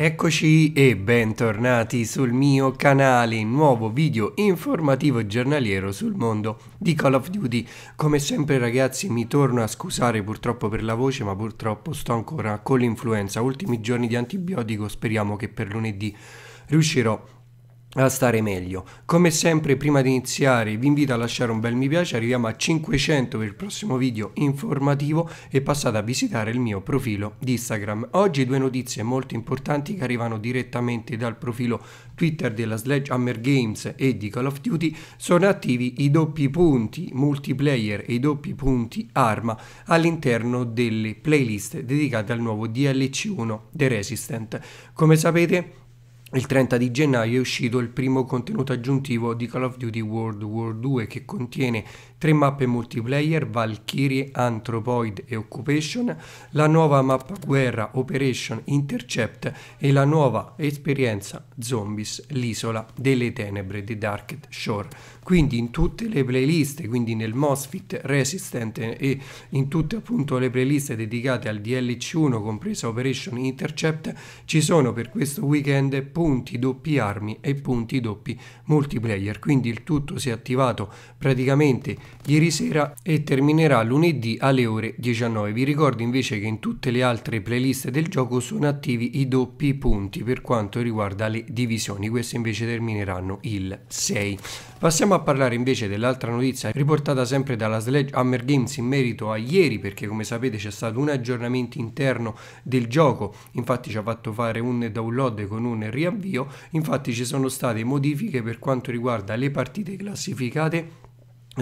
Eccoci e bentornati sul mio canale, nuovo video informativo giornaliero sul mondo di Call of Duty. Come sempre ragazzi mi torno a scusare purtroppo per la voce ma purtroppo sto ancora con l'influenza, ultimi giorni di antibiotico, speriamo che per lunedì riuscirò a stare meglio. Come sempre prima di iniziare vi invito a lasciare un bel mi piace, arriviamo a 500 per il prossimo video informativo e passate a visitare il mio profilo di Instagram. Oggi due notizie molto importanti che arrivano direttamente dal profilo Twitter della Sledgehammer Games e di Call of Duty sono attivi i doppi punti multiplayer e i doppi punti arma all'interno delle playlist dedicate al nuovo DLC1 The Resistant. Come sapete il 30 di gennaio è uscito il primo contenuto aggiuntivo di Call of Duty World War 2 che contiene tre mappe multiplayer, Valkyrie, Anthropoid e Occupation, la nuova mappa guerra Operation Intercept e la nuova esperienza Zombies, l'isola delle tenebre di Dark Shore. Quindi in tutte le playlist, quindi nel MOSFIT, Resistant e in tutte appunto le playlist dedicate al DLC1 compresa Operation Intercept ci sono per questo weekend punti doppi armi e punti doppi multiplayer, quindi il tutto si è attivato praticamente ieri sera e terminerà lunedì alle ore 19. Vi ricordo invece che in tutte le altre playlist del gioco sono attivi i doppi punti per quanto riguarda le divisioni, queste invece termineranno il 6. Passiamo a parlare invece dell'altra notizia riportata sempre dalla Sledgehammer Games in merito a ieri perché come sapete c'è stato un aggiornamento interno del gioco, infatti ci ha fatto fare un download con un real riavvio, infatti ci sono state modifiche per quanto riguarda le partite classificate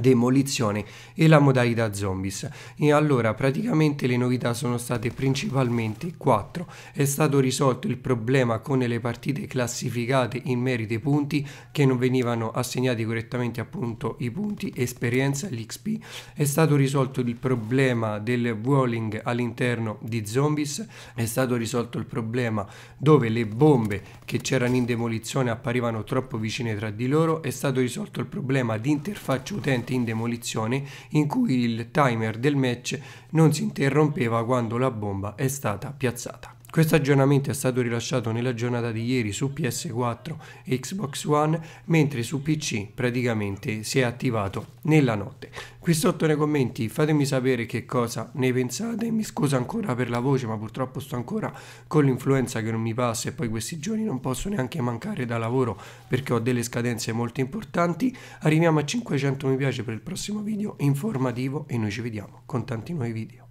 demolizione e la modalità zombies e allora praticamente le novità sono state principalmente 4 è stato risolto il problema con le partite classificate in merito ai punti che non venivano assegnati correttamente appunto i punti esperienza l'XP è stato risolto il problema del walling all'interno di zombies è stato risolto il problema dove le bombe che c'erano in demolizione apparivano troppo vicine tra di loro è stato risolto il problema di interfaccia utente recentemente in demolizione in cui il timer del match non si interrompeva quando la bomba è stata piazzata. Questo aggiornamento è stato rilasciato nella giornata di ieri su PS4 e Xbox One, mentre su PC praticamente si è attivato nella notte. Qui sotto nei commenti fatemi sapere che cosa ne pensate, mi scuso ancora per la voce ma purtroppo sto ancora con l'influenza che non mi passa e poi questi giorni non posso neanche mancare da lavoro perché ho delle scadenze molto importanti. Arriviamo a 500 mi piace per il prossimo video informativo e noi ci vediamo con tanti nuovi video.